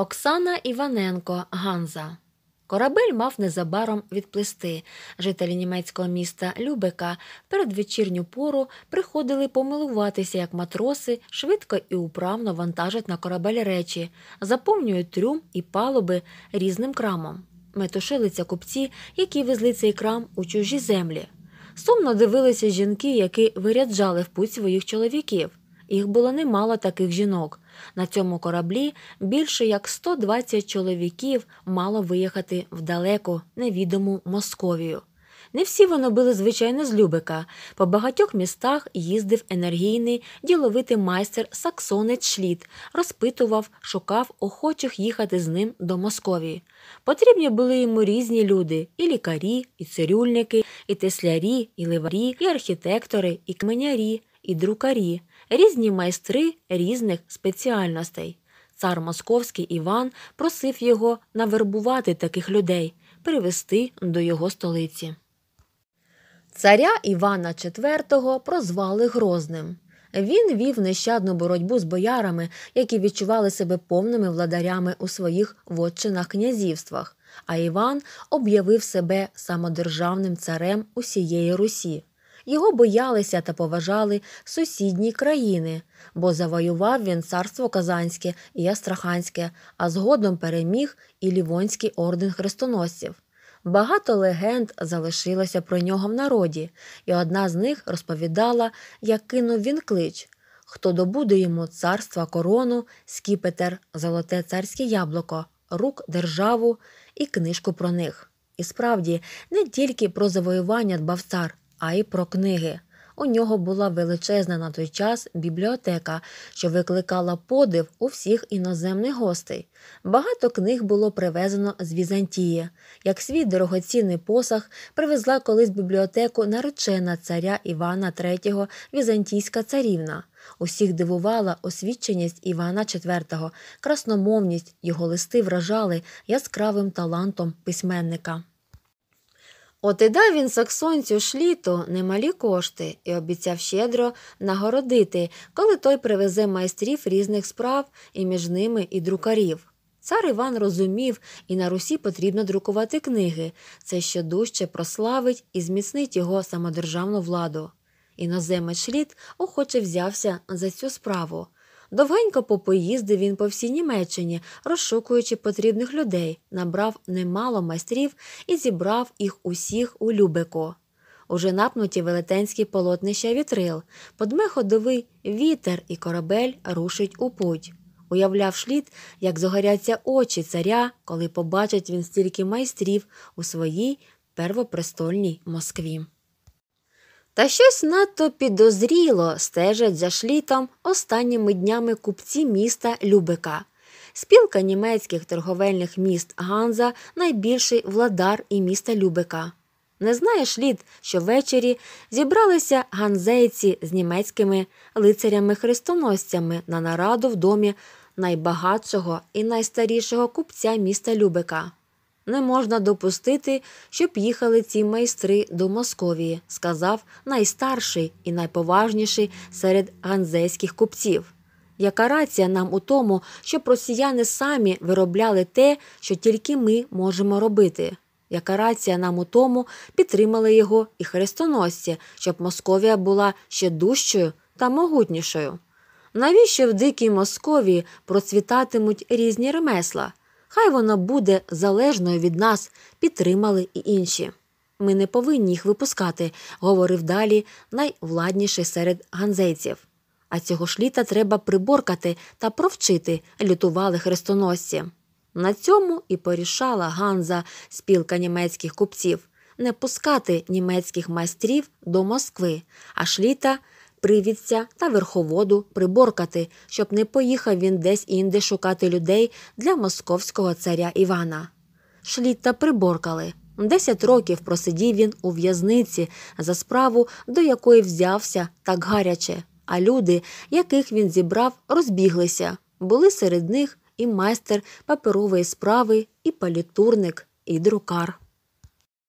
Оксана Іваненко Ганза. Корабель мав незабаром відплисти. Жителі німецького міста Любека перед вечірню пору приходили помилуватися, як матроси швидко і управно вантажать на корабель речі, заповнюють трюм і палуби різним крамом. Метушилися купці, які везли цей крам у чужі землі. Сумно дивилися жінки, які виряджали в путь своїх чоловіків. Їх було немало таких жінок. На цьому кораблі більше як 120 чоловіків мало виїхати в далеку, невідому Московію. Не всі вони били, звичайно, з Любика, По багатьох містах їздив енергійний діловитий майстер Саксонець Шліт, розпитував, шукав охочих їхати з ним до Московії. Потрібні були йому різні люди: і лікарі, і цирюльники, і теслярі, і ливарі, і архітектори, і кменярі, і друкарі різні майстри різних спеціальностей. Цар Московський Іван просив його навербувати таких людей, привезти до його столиці. Царя Івана IV прозвали Грозним. Він вів нещадну боротьбу з боярами, які відчували себе повними владарями у своїх вотчинах князівствах. А Іван об'явив себе самодержавним царем усієї Русі. Його боялися та поважали сусідні країни, бо завоював він царство Казанське і Астраханське, а згодом переміг і Лівонський орден хрестоносців. Багато легенд залишилося про нього в народі, і одна з них розповідала, як кинув він клич. Хто добуде йому царства корону, скіпетер, золоте царське яблуко, рук державу і книжку про них. І справді, не тільки про завоювання дбав цар, а й про книги. У нього була величезна на той час бібліотека, що викликала подив у всіх іноземних гостей. Багато книг було привезено з Візантії. Як свій дорогоцінний посаг привезла колись бібліотеку наречена царя Івана III Візантійська царівна. Усіх дивувала освіченість Івана IV, красномовність його листи вражали яскравим талантом письменника. От і дав він саксонцю шліту немалі кошти і обіцяв щедро нагородити, коли той привезе майстрів різних справ і між ними і друкарів. Цар Іван розумів, і на Русі потрібно друкувати книги, це ще дужче прославить і зміцнить його самодержавну владу. Іноземець шліт охоче взявся за цю справу. Довгенько попоїздив він по всій Німеччині, розшукуючи потрібних людей, набрав немало майстрів і зібрав їх усіх у Любеко. Уже напнуті велетенські полотнища вітрил, подме вітер і корабель рушить у путь. Уявляв шліт, як загоряться очі царя, коли побачить він стільки майстрів у своїй первопрестольній Москві. Та щось надто підозріло стежать за шлітом останніми днями купці міста Любека. Спілка німецьких торговельних міст Ганза найбільший владар і міста Любека. Не знає шліт, що ввечері зібралися ганзейці з німецькими лицарями-хрестоносцями на нараду в домі найбагатшого і найстарішого купця міста Любека. Не можна допустити, щоб їхали ці майстри до Московії, сказав найстарший і найповажніший серед ганзейських купців. Яка рація нам у тому, щоб росіяни самі виробляли те, що тільки ми можемо робити? Яка рація нам у тому підтримали його і хрестоносці, щоб Московія була ще дужчою та могутнішою? Навіщо в дикій Московії процвітатимуть різні ремесла? хай вона буде залежною від нас, підтримали і інші. Ми не повинні їх випускати, говорив далі найвладніший серед ганзейців. А цього ж літа треба приборкати та провчити лютували хрестоносці. На цьому і порішала Ганза, спілка німецьких купців, не пускати німецьких майстрів до Москви, аж літа привідця та верховоду приборкати, щоб не поїхав він десь інде шукати людей для московського царя Івана. Шліта приборкали. Десять років просидів він у в'язниці за справу, до якої взявся так гаряче, а люди, яких він зібрав, розбіглися. Були серед них і майстер паперової справи, і палітурник, і друкар.